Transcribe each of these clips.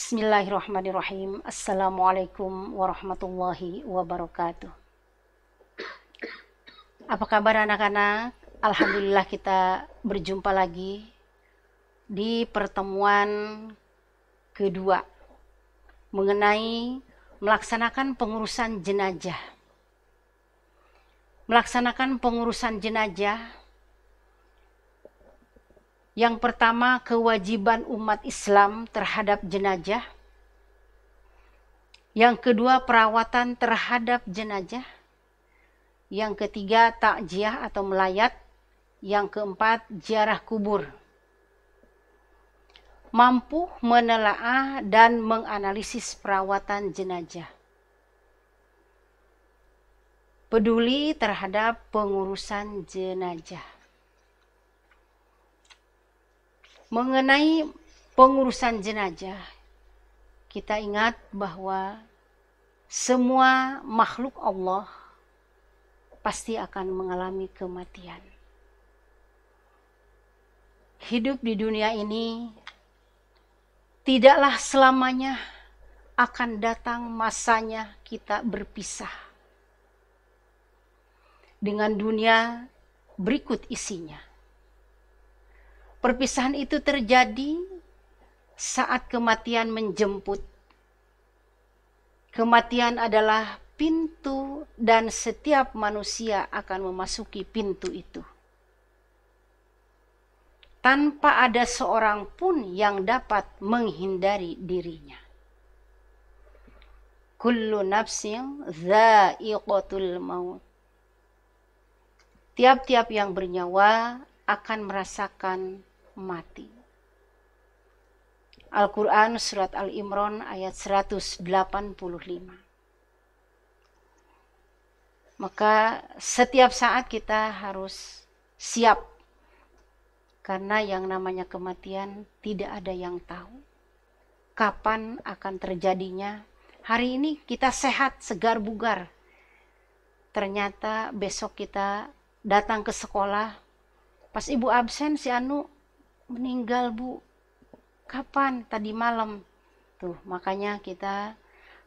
Bismillahirrahmanirrahim. Assalamualaikum warahmatullahi wabarakatuh. Apa kabar anak-anak? Alhamdulillah kita berjumpa lagi di pertemuan kedua mengenai melaksanakan pengurusan jenajah. Melaksanakan pengurusan jenajah yang pertama, kewajiban umat Islam terhadap jenajah. Yang kedua, perawatan terhadap jenajah. Yang ketiga, takjiah atau melayat. Yang keempat, ziarah kubur. Mampu menelaah dan menganalisis perawatan jenajah. Peduli terhadap pengurusan jenajah. mengenai pengurusan jenazah, kita ingat bahwa semua makhluk Allah pasti akan mengalami kematian. Hidup di dunia ini tidaklah selamanya akan datang masanya kita berpisah dengan dunia berikut isinya. Perpisahan itu terjadi saat kematian menjemput. Kematian adalah pintu dan setiap manusia akan memasuki pintu itu. Tanpa ada seorang pun yang dapat menghindari dirinya. Kullu nafsin dha'iqatul maut. Tiap-tiap yang bernyawa akan merasakan mati. Al-Quran Surat Al-Imran ayat 185 Maka setiap saat kita harus siap karena yang namanya kematian tidak ada yang tahu kapan akan terjadinya. Hari ini kita sehat, segar bugar. Ternyata besok kita datang ke sekolah. Pas ibu absen si Anu meninggal bu kapan tadi malam tuh makanya kita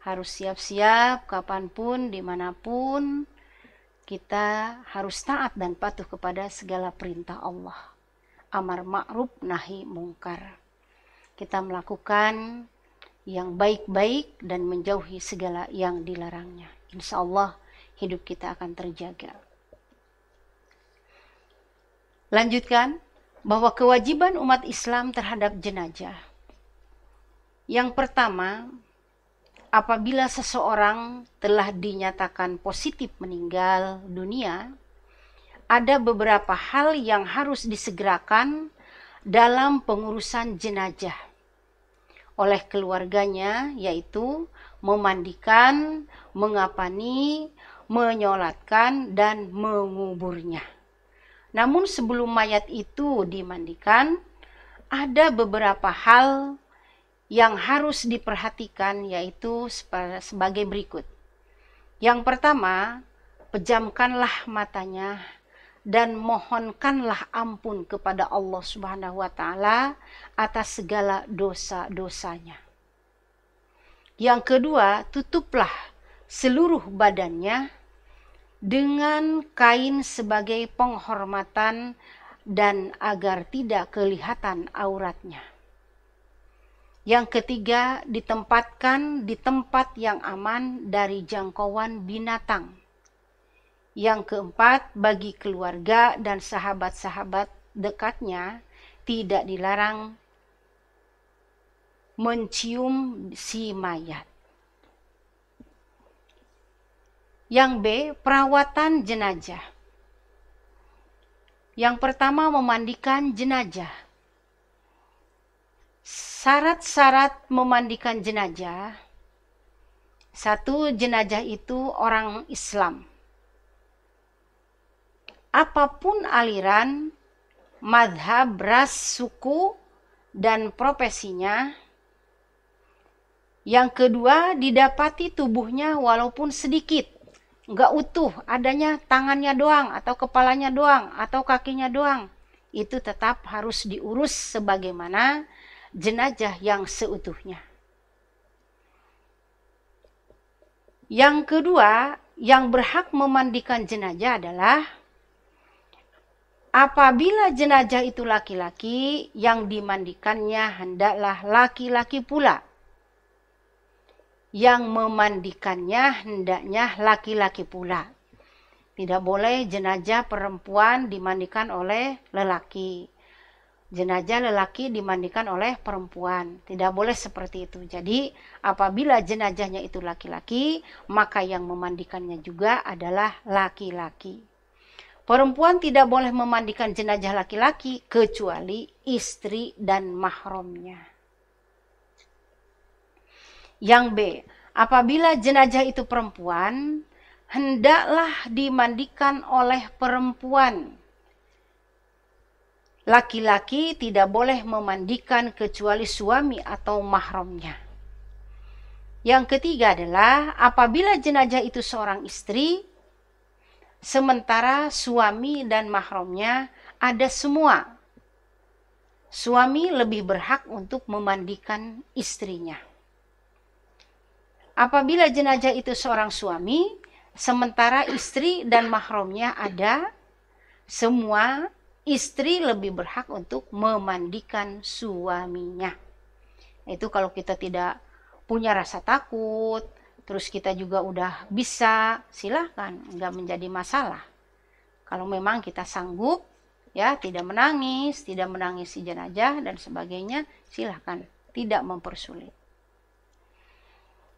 harus siap-siap kapanpun dimanapun kita harus taat dan patuh kepada segala perintah Allah amar ma'ruf nahi mungkar kita melakukan yang baik-baik dan menjauhi segala yang dilarangnya insya Allah hidup kita akan terjaga lanjutkan bahwa kewajiban umat Islam terhadap jenajah. Yang pertama, apabila seseorang telah dinyatakan positif meninggal dunia, ada beberapa hal yang harus disegerakan dalam pengurusan jenajah oleh keluarganya, yaitu memandikan, mengapani, menyolatkan, dan menguburnya. Namun sebelum mayat itu dimandikan, ada beberapa hal yang harus diperhatikan yaitu sebagai berikut. Yang pertama, pejamkanlah matanya dan mohonkanlah ampun kepada Allah Subhanahu wa taala atas segala dosa-dosanya. Yang kedua, tutuplah seluruh badannya dengan kain sebagai penghormatan dan agar tidak kelihatan auratnya. Yang ketiga, ditempatkan di tempat yang aman dari jangkauan binatang. Yang keempat, bagi keluarga dan sahabat-sahabat dekatnya tidak dilarang mencium si mayat. Yang B, perawatan jenajah. Yang pertama, memandikan jenajah. Syarat-syarat memandikan jenajah. Satu, jenajah itu orang Islam. Apapun aliran, madhab, ras, suku, dan profesinya, yang kedua, didapati tubuhnya walaupun sedikit nggak utuh, adanya tangannya doang atau kepalanya doang atau kakinya doang, itu tetap harus diurus sebagaimana jenajah yang seutuhnya. Yang kedua, yang berhak memandikan jenajah adalah apabila jenajah itu laki-laki, yang dimandikannya hendaklah laki-laki pula yang memandikannya hendaknya laki-laki pula. Tidak boleh jenazah perempuan dimandikan oleh lelaki. Jenazah lelaki dimandikan oleh perempuan. Tidak boleh seperti itu. Jadi, apabila jenazahnya itu laki-laki, maka yang memandikannya juga adalah laki-laki. Perempuan tidak boleh memandikan jenazah laki-laki kecuali istri dan mahramnya. Yang B, apabila jenazah itu perempuan, hendaklah dimandikan oleh perempuan. Laki-laki tidak boleh memandikan kecuali suami atau mahramnya. Yang ketiga adalah apabila jenazah itu seorang istri, sementara suami dan mahramnya ada semua. Suami lebih berhak untuk memandikan istrinya. Apabila jenazah itu seorang suami, sementara istri dan mahramnya ada, semua istri lebih berhak untuk memandikan suaminya. Itu kalau kita tidak punya rasa takut, terus kita juga udah bisa, silahkan, nggak menjadi masalah. Kalau memang kita sanggup, ya tidak menangis, tidak menangis si jenazah dan sebagainya, silahkan, tidak mempersulit.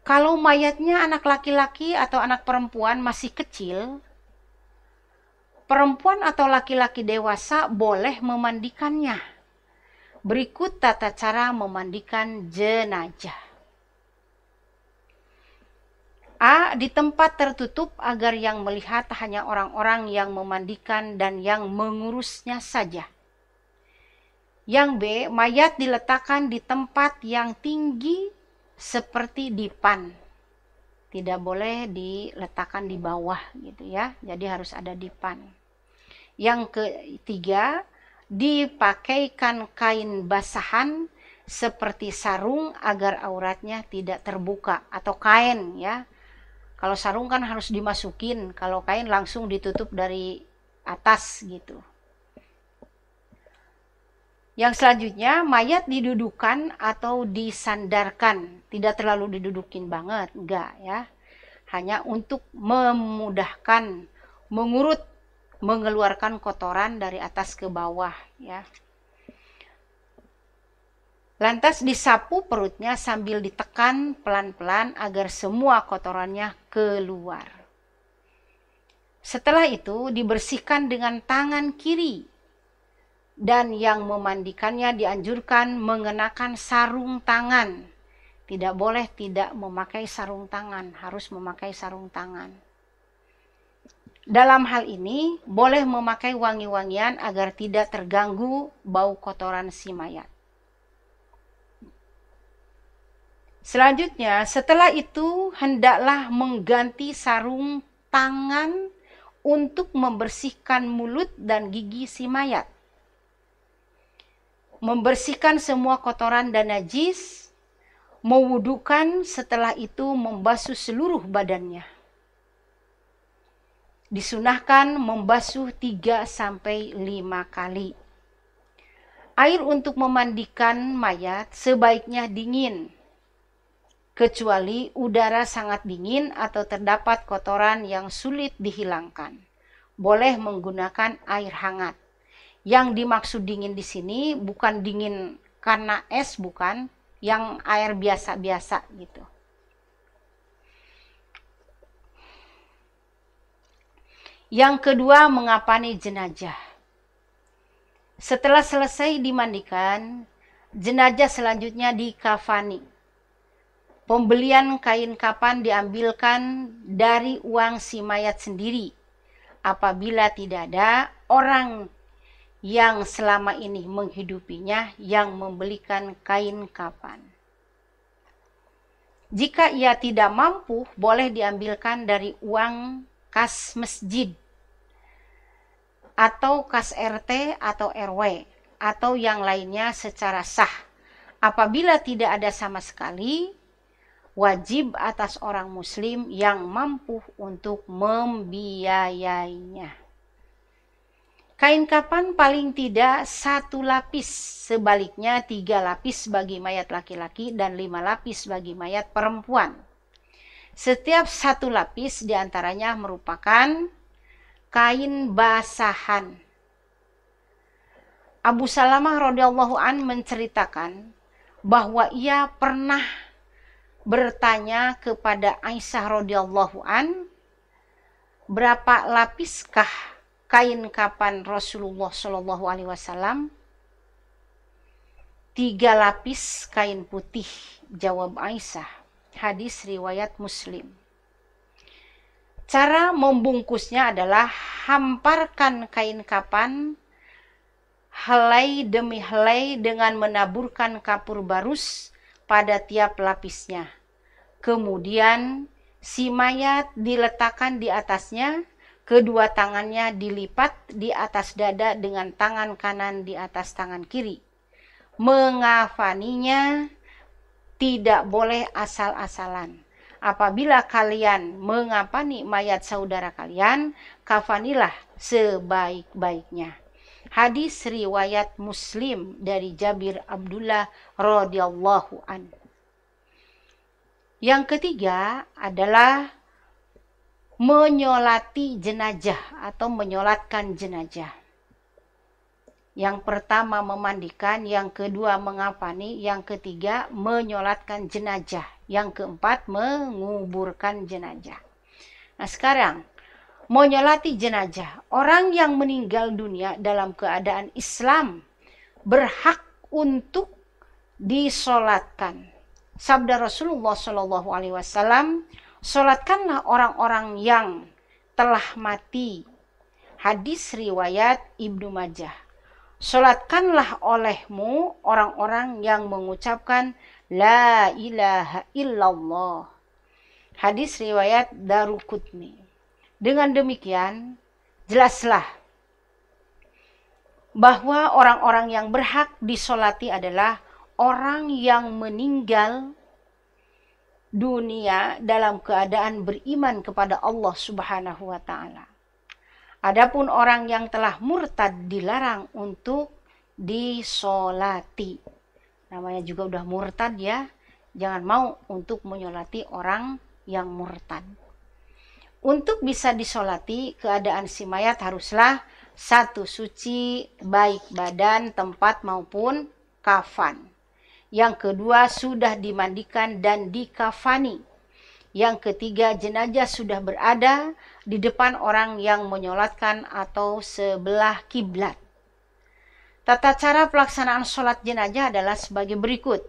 Kalau mayatnya anak laki-laki atau anak perempuan masih kecil, perempuan atau laki-laki dewasa boleh memandikannya. Berikut tata cara memandikan jenajah. A. Di tempat tertutup agar yang melihat hanya orang-orang yang memandikan dan yang mengurusnya saja. Yang B. Mayat diletakkan di tempat yang tinggi seperti dipan tidak boleh diletakkan di bawah gitu ya jadi harus ada dipan yang ketiga dipakaikan kain basahan seperti sarung agar auratnya tidak terbuka atau kain ya kalau sarung kan harus dimasukin kalau kain langsung ditutup dari atas gitu yang selanjutnya, mayat didudukan atau disandarkan. Tidak terlalu didudukin banget, enggak ya. Hanya untuk memudahkan mengurut, mengeluarkan kotoran dari atas ke bawah ya. Lantas disapu perutnya sambil ditekan pelan-pelan agar semua kotorannya keluar. Setelah itu dibersihkan dengan tangan kiri dan yang memandikannya dianjurkan mengenakan sarung tangan. Tidak boleh tidak memakai sarung tangan, harus memakai sarung tangan. Dalam hal ini, boleh memakai wangi-wangian agar tidak terganggu bau kotoran si mayat. Selanjutnya, setelah itu hendaklah mengganti sarung tangan untuk membersihkan mulut dan gigi si mayat membersihkan semua kotoran dan najis, mewudukan setelah itu membasuh seluruh badannya. Disunahkan membasuh 3 sampai 5 kali. Air untuk memandikan mayat sebaiknya dingin, kecuali udara sangat dingin atau terdapat kotoran yang sulit dihilangkan. Boleh menggunakan air hangat. Yang dimaksud dingin di sini bukan dingin karena es bukan, yang air biasa-biasa gitu. Yang kedua, mengapani jenajah. Setelah selesai dimandikan, jenajah selanjutnya dikafani. Pembelian kain kapan diambilkan dari uang si mayat sendiri. Apabila tidak ada, orang yang selama ini menghidupinya yang membelikan kain kapan. Jika ia tidak mampu, boleh diambilkan dari uang kas masjid atau kas RT atau RW atau yang lainnya secara sah. Apabila tidak ada sama sekali, wajib atas orang muslim yang mampu untuk membiayainya. Kain kapan paling tidak satu lapis, sebaliknya tiga lapis bagi mayat laki-laki dan lima lapis bagi mayat perempuan. Setiap satu lapis diantaranya merupakan kain basahan. Abu Salamah radhiyallahu an menceritakan bahwa ia pernah bertanya kepada Aisyah radhiyallahu an berapa lapiskah kain kapan Rasulullah Shallallahu Alaihi Wasallam tiga lapis kain putih jawab Aisyah hadis riwayat Muslim cara membungkusnya adalah hamparkan kain kapan helai demi helai dengan menaburkan kapur barus pada tiap lapisnya kemudian si mayat diletakkan di atasnya Kedua tangannya dilipat di atas dada dengan tangan kanan di atas tangan kiri. Mengafaninya tidak boleh asal-asalan. Apabila kalian mengapani mayat saudara kalian, kafanilah sebaik-baiknya. Hadis riwayat Muslim dari Jabir Abdullah radhiyallahu an. Yang ketiga adalah menyolati jenajah atau menyolatkan jenajah. Yang pertama memandikan, yang kedua mengafani, yang ketiga menyolatkan jenajah, yang keempat menguburkan jenajah. Nah sekarang, menyolati jenajah, orang yang meninggal dunia dalam keadaan Islam berhak untuk disolatkan. Sabda Rasulullah Shallallahu Alaihi Wasallam, Solatkanlah orang-orang yang telah mati. Hadis riwayat Ibnu Majah. Solatkanlah olehmu orang-orang yang mengucapkan La ilaha illallah. Hadis riwayat Darukutni. Dengan demikian, jelaslah bahwa orang-orang yang berhak disolati adalah orang yang meninggal dunia dalam keadaan beriman kepada Allah Subhanahu wa taala. Adapun orang yang telah murtad dilarang untuk disolati. Namanya juga udah murtad ya. Jangan mau untuk menyolati orang yang murtad. Untuk bisa disolati, keadaan si mayat haruslah satu suci, baik badan, tempat maupun kafan yang kedua sudah dimandikan dan dikafani, yang ketiga jenazah sudah berada di depan orang yang menyolatkan atau sebelah kiblat. Tata cara pelaksanaan sholat jenazah adalah sebagai berikut.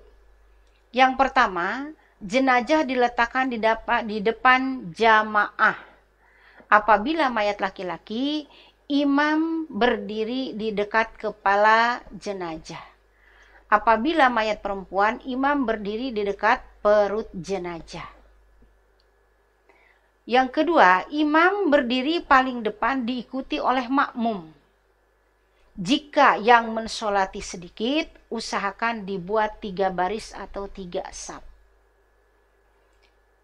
Yang pertama, jenazah diletakkan di, depan jamaah. Apabila mayat laki-laki, imam berdiri di dekat kepala jenazah apabila mayat perempuan imam berdiri di dekat perut jenazah. Yang kedua, imam berdiri paling depan diikuti oleh makmum. Jika yang mensolati sedikit, usahakan dibuat tiga baris atau tiga sap.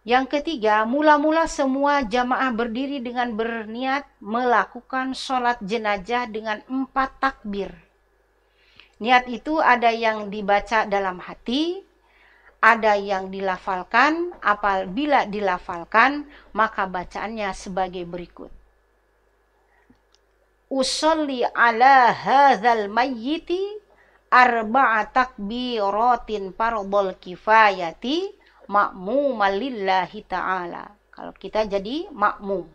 Yang ketiga, mula-mula semua jamaah berdiri dengan berniat melakukan sholat jenajah dengan empat takbir. Niat itu ada yang dibaca dalam hati, ada yang dilafalkan, apabila dilafalkan, maka bacaannya sebagai berikut. Usolli ala hadzal mayyiti arba'a takbiratin fardhul kifayati ma'muman lillahi ta'ala. Kalau kita jadi makmum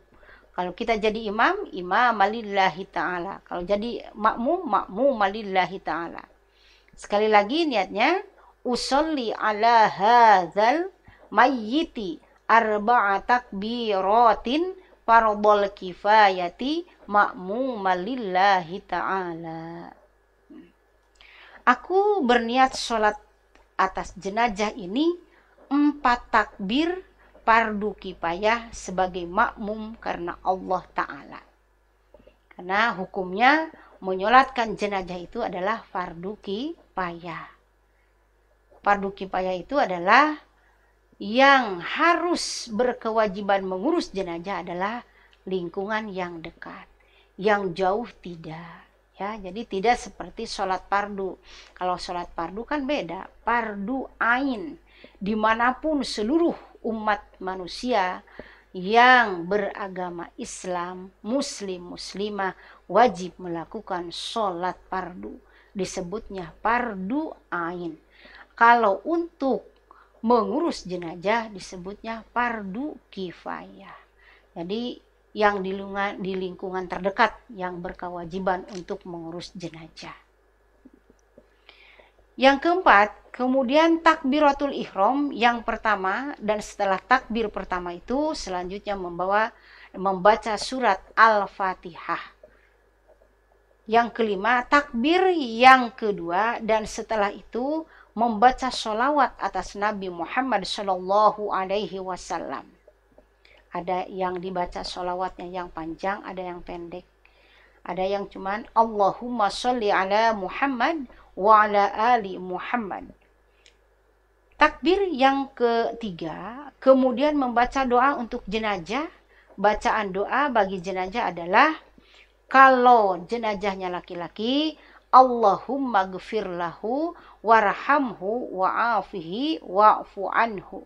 kalau kita jadi imam, imam malillahi ta'ala. Kalau jadi makmum, makmum malillahi ta'ala. Sekali lagi niatnya, usolli ala hadzal mayyiti arba'a takbiratin fardhol kifayati makmu malillahi ta'ala. Aku berniat sholat atas jenajah ini empat takbir fardu kipayah sebagai makmum karena Allah Ta'ala. Karena hukumnya menyolatkan jenazah itu adalah fardu kipayah. Fardu kipayah itu adalah yang harus berkewajiban mengurus jenazah adalah lingkungan yang dekat, yang jauh tidak. Ya, jadi tidak seperti sholat pardu. Kalau sholat pardu kan beda, pardu ain. Dimanapun seluruh umat manusia yang beragama Islam, muslim, muslimah wajib melakukan sholat pardu. Disebutnya pardu ain. Kalau untuk mengurus jenajah disebutnya pardu kifayah. Jadi yang di lingkungan, di lingkungan terdekat yang berkewajiban untuk mengurus jenajah. Yang keempat, Kemudian takbiratul ihram yang pertama dan setelah takbir pertama itu selanjutnya membawa membaca surat Al-Fatihah. Yang kelima takbir yang kedua dan setelah itu membaca sholawat atas Nabi Muhammad Shallallahu Alaihi Wasallam. Ada yang dibaca sholawatnya yang panjang, ada yang pendek. Ada yang cuman Allahumma sholli ala Muhammad wa ala ali Muhammad Takbir yang ketiga, kemudian membaca doa untuk jenajah. Bacaan doa bagi jenajah adalah kalau jenajahnya laki-laki, Allahumma gfirlahu warhamhu wa'afihi wa'fu anhu.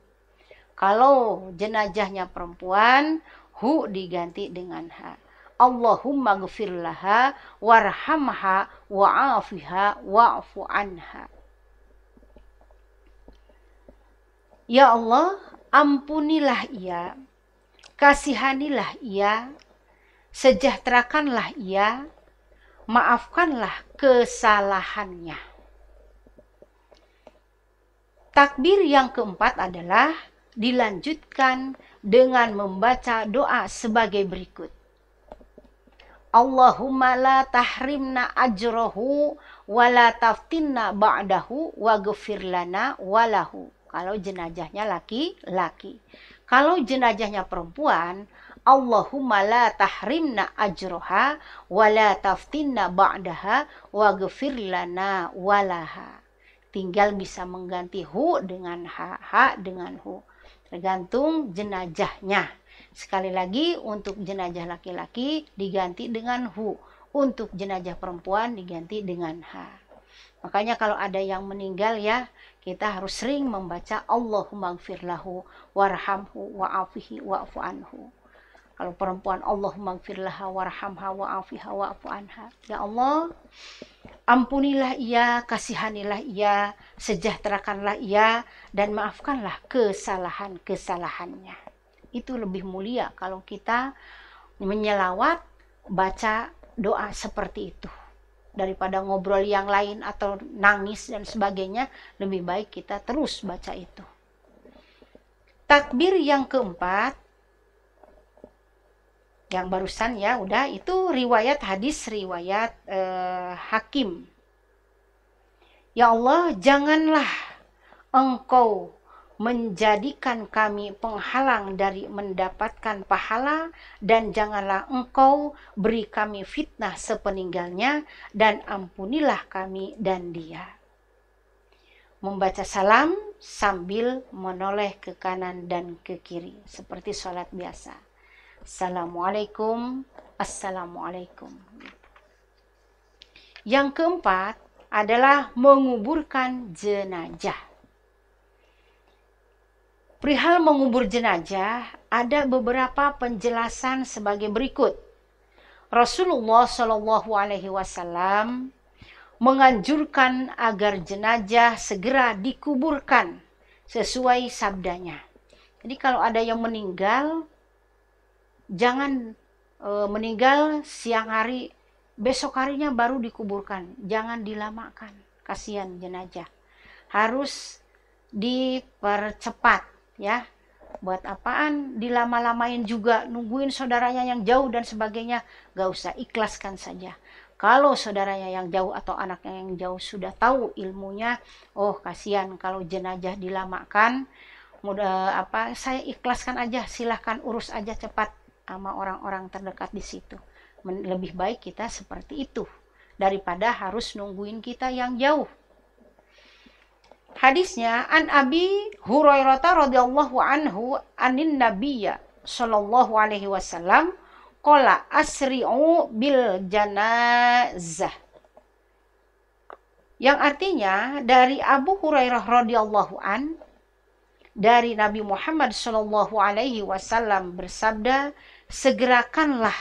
Kalau jenajahnya perempuan, hu diganti dengan ha. Allahumma gfirlaha warhamha wa'afiha wa'fu anha. Ya Allah, ampunilah ia, kasihanilah ia, sejahterakanlah ia, maafkanlah kesalahannya. Takbir yang keempat adalah dilanjutkan dengan membaca doa sebagai berikut. Allahumma la tahrimna ajrohu wa la taftinna ba'dahu wa gfir lana walahu kalau jenajahnya laki-laki. Kalau jenajahnya perempuan, Allahumma la tahrimna ajroha wa la taftinna ba'daha wa gefirlana lana walaha. Tinggal bisa mengganti hu dengan ha, ha dengan hu. Tergantung jenajahnya. Sekali lagi untuk jenajah laki-laki diganti dengan hu. Untuk jenajah perempuan diganti dengan ha. Makanya kalau ada yang meninggal ya, kita harus sering membaca Allahumma gfirlahu warhamhu wa'afihi waafuanhu Kalau perempuan Allahumma gfirlaha warhamha wa'afiha wa'afu'anha. Ya Allah, ampunilah ia, kasihanilah ia, sejahterakanlah ia, dan maafkanlah kesalahan-kesalahannya. Itu lebih mulia kalau kita menyelawat baca doa seperti itu daripada ngobrol yang lain atau nangis dan sebagainya, lebih baik kita terus baca itu. Takbir yang keempat, yang barusan ya udah itu riwayat hadis riwayat eh, hakim. Ya Allah, janganlah engkau menjadikan kami penghalang dari mendapatkan pahala dan janganlah engkau beri kami fitnah sepeninggalnya dan ampunilah kami dan dia. Membaca salam sambil menoleh ke kanan dan ke kiri seperti sholat biasa. Assalamualaikum, Assalamualaikum. Yang keempat adalah menguburkan jenajah Perihal mengubur jenazah, ada beberapa penjelasan sebagai berikut. Rasulullah Shallallahu Alaihi Wasallam menganjurkan agar jenazah segera dikuburkan sesuai sabdanya. Jadi kalau ada yang meninggal, jangan e, meninggal siang hari, besok harinya baru dikuburkan. Jangan dilamakan, kasihan jenazah. Harus dipercepat ya buat apaan dilama-lamain juga nungguin saudaranya yang jauh dan sebagainya gak usah ikhlaskan saja kalau saudaranya yang jauh atau anaknya yang jauh sudah tahu ilmunya oh kasihan kalau jenajah dilamakan mudah apa saya ikhlaskan aja silahkan urus aja cepat sama orang-orang terdekat di situ lebih baik kita seperti itu daripada harus nungguin kita yang jauh Hadisnya an Abi Hurairah radhiyallahu anhu anin nabiyya sallallahu alaihi wasallam qala asri'u bil janazah. Yang artinya dari Abu Hurairah radhiyallahu an dari Nabi Muhammad Shallallahu Alaihi Wasallam bersabda, segerakanlah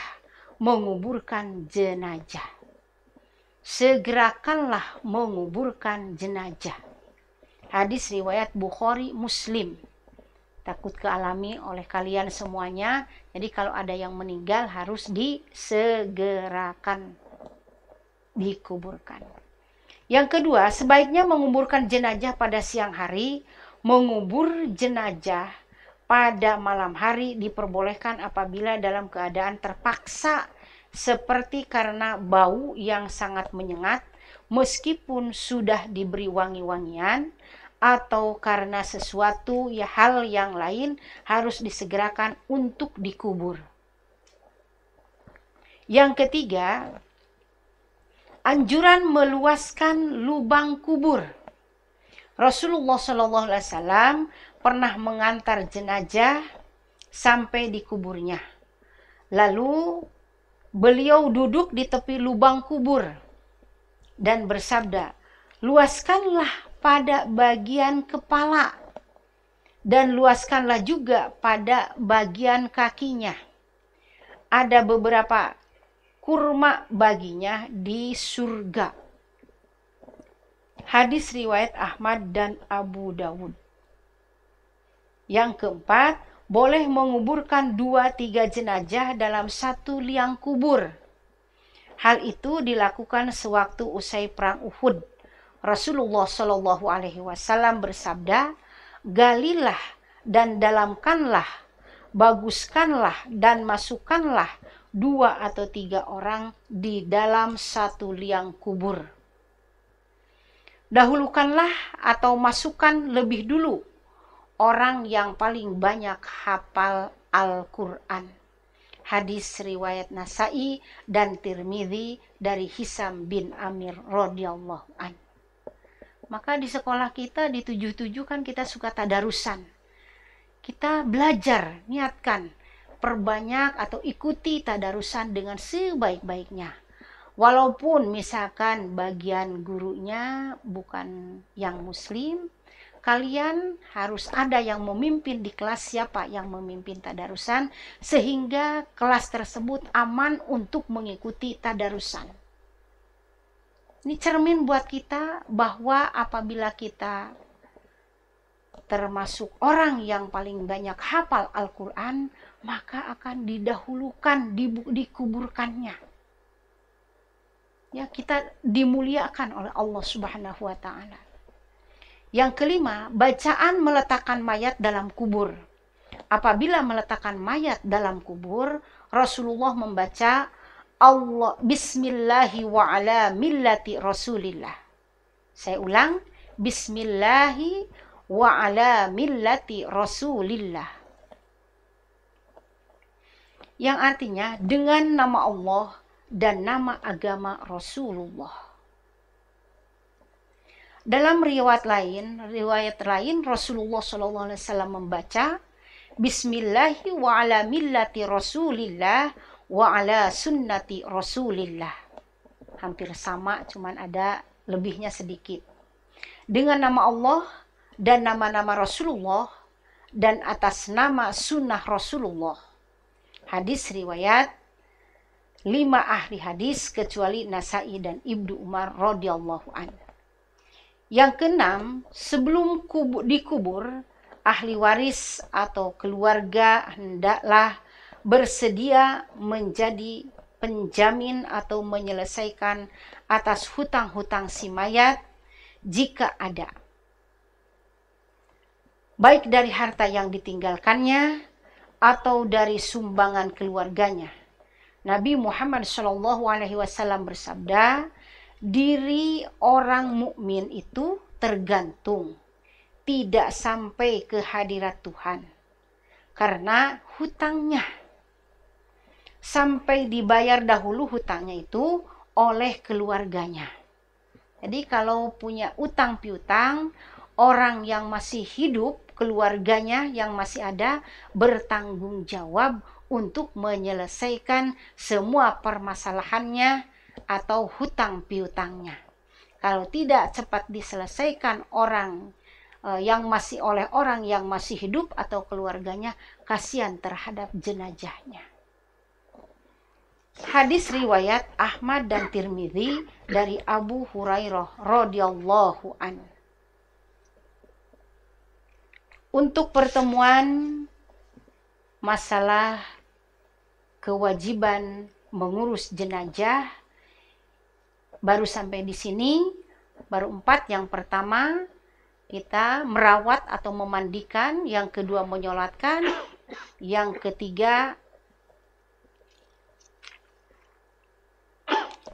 menguburkan jenajah. Segerakanlah menguburkan jenajah. Hadis riwayat Bukhari Muslim. Takut kealami oleh kalian semuanya. Jadi kalau ada yang meninggal harus disegerakan dikuburkan. Yang kedua, sebaiknya menguburkan jenajah pada siang hari, mengubur jenajah pada malam hari diperbolehkan apabila dalam keadaan terpaksa seperti karena bau yang sangat menyengat meskipun sudah diberi wangi-wangian atau karena sesuatu ya hal yang lain harus disegerakan untuk dikubur. Yang ketiga, anjuran meluaskan lubang kubur. Rasulullah SAW pernah mengantar jenazah sampai di kuburnya. Lalu beliau duduk di tepi lubang kubur dan bersabda, luaskanlah pada bagian kepala dan luaskanlah juga pada bagian kakinya. Ada beberapa kurma baginya di surga. Hadis riwayat Ahmad dan Abu Dawud. Yang keempat, boleh menguburkan dua tiga jenajah dalam satu liang kubur. Hal itu dilakukan sewaktu usai perang Uhud. Rasulullah Shallallahu Alaihi Wasallam bersabda, galilah dan dalamkanlah, baguskanlah dan masukkanlah dua atau tiga orang di dalam satu liang kubur. Dahulukanlah atau masukkan lebih dulu orang yang paling banyak hafal Al-Quran. Hadis riwayat Nasai dan Tirmidzi dari Hisam bin Amir radhiyallahu anhu. Maka di sekolah kita di tujuh tujuh kan kita suka tadarusan. Kita belajar, niatkan, perbanyak atau ikuti tadarusan dengan sebaik-baiknya. Walaupun misalkan bagian gurunya bukan yang muslim, kalian harus ada yang memimpin di kelas siapa yang memimpin tadarusan sehingga kelas tersebut aman untuk mengikuti tadarusan. Ini cermin buat kita bahwa apabila kita termasuk orang yang paling banyak hafal Al-Quran, maka akan didahulukan, dikuburkannya. Ya, kita dimuliakan oleh Allah Subhanahu wa taala. Yang kelima, bacaan meletakkan mayat dalam kubur. Apabila meletakkan mayat dalam kubur, Rasulullah membaca Allah bismillahi wa ala millati rasulillah. Saya ulang, bismillahi wa ala millati rasulillah. Yang artinya dengan nama Allah dan nama agama Rasulullah. Dalam riwayat lain, riwayat lain Rasulullah SAW membaca Bismillahi wa ala millati Rasulillah wa ala sunnati rasulillah hampir sama cuman ada lebihnya sedikit dengan nama Allah dan nama-nama Rasulullah dan atas nama sunnah Rasulullah hadis riwayat lima ahli hadis kecuali Nasai dan Ibnu Umar radhiyallahu an yang keenam sebelum kubur, dikubur ahli waris atau keluarga hendaklah bersedia menjadi penjamin atau menyelesaikan atas hutang-hutang si mayat jika ada. Baik dari harta yang ditinggalkannya atau dari sumbangan keluarganya. Nabi Muhammad SAW bersabda, diri orang mukmin itu tergantung, tidak sampai ke hadirat Tuhan, karena hutangnya sampai dibayar dahulu hutangnya itu oleh keluarganya. Jadi kalau punya utang piutang, orang yang masih hidup, keluarganya yang masih ada bertanggung jawab untuk menyelesaikan semua permasalahannya atau hutang piutangnya. Kalau tidak cepat diselesaikan orang eh, yang masih oleh orang yang masih hidup atau keluarganya kasihan terhadap jenajahnya. Hadis riwayat Ahmad dan Tirmidzi dari Abu Hurairah radhiyallahu anhu. Untuk pertemuan masalah kewajiban mengurus jenajah baru sampai di sini baru empat yang pertama kita merawat atau memandikan yang kedua menyolatkan yang ketiga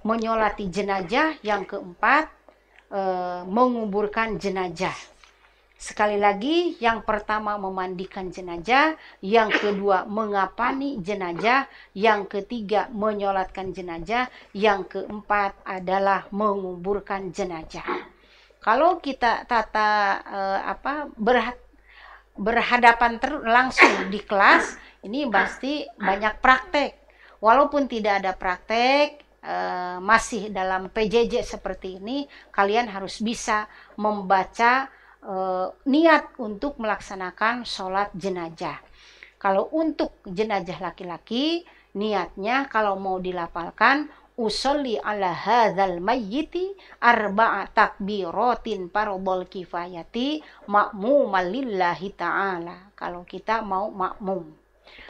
menyolati jenajah, yang keempat e, menguburkan jenajah. Sekali lagi, yang pertama memandikan jenajah, yang kedua mengapani jenajah, yang ketiga menyolatkan jenajah, yang keempat adalah menguburkan jenajah. Kalau kita tata e, apa berhat, berhadapan terus langsung di kelas, ini pasti banyak praktek. Walaupun tidak ada praktek, Eh, masih dalam PJJ seperti ini, kalian harus bisa membaca e, niat untuk melaksanakan sholat jenajah. Kalau untuk jenajah laki-laki, niatnya kalau mau dilafalkan usolli ala hadzal mayyiti arba'a takbiratin parobol kifayati makmumal lillahi ta'ala. Kalau kita mau makmum.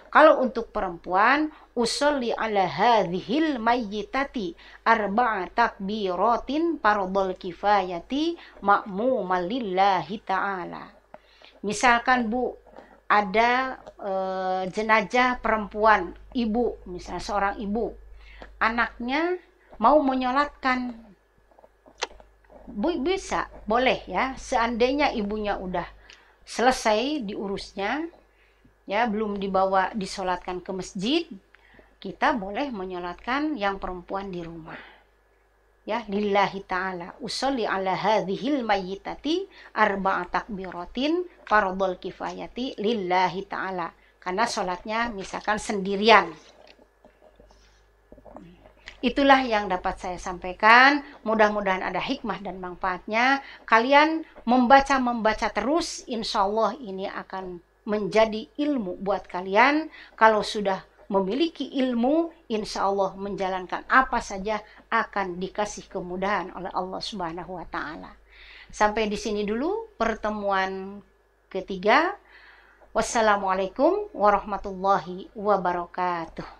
Kalau untuk perempuan, usolli ala hadhil mayyitati arba'a takbiratin parobol kifayati makmu malillahi ta'ala. Misalkan Bu, ada e, jenajah perempuan, ibu, misalnya seorang ibu. Anaknya mau menyolatkan. Bu, bisa, boleh ya. Seandainya ibunya udah selesai diurusnya, ya belum dibawa disolatkan ke masjid kita boleh menyolatkan yang perempuan di rumah ya lillahi ta'ala usolli ala hadhil mayyitati arba'a takbiratin fardhul kifayati lillahi ta'ala karena sholatnya misalkan sendirian Itulah yang dapat saya sampaikan. Mudah-mudahan ada hikmah dan manfaatnya. Kalian membaca-membaca terus, insya Allah ini akan menjadi ilmu buat kalian. Kalau sudah memiliki ilmu, insya Allah menjalankan apa saja akan dikasih kemudahan oleh Allah Subhanahu wa Ta'ala. Sampai di sini dulu pertemuan ketiga. Wassalamualaikum warahmatullahi wabarakatuh.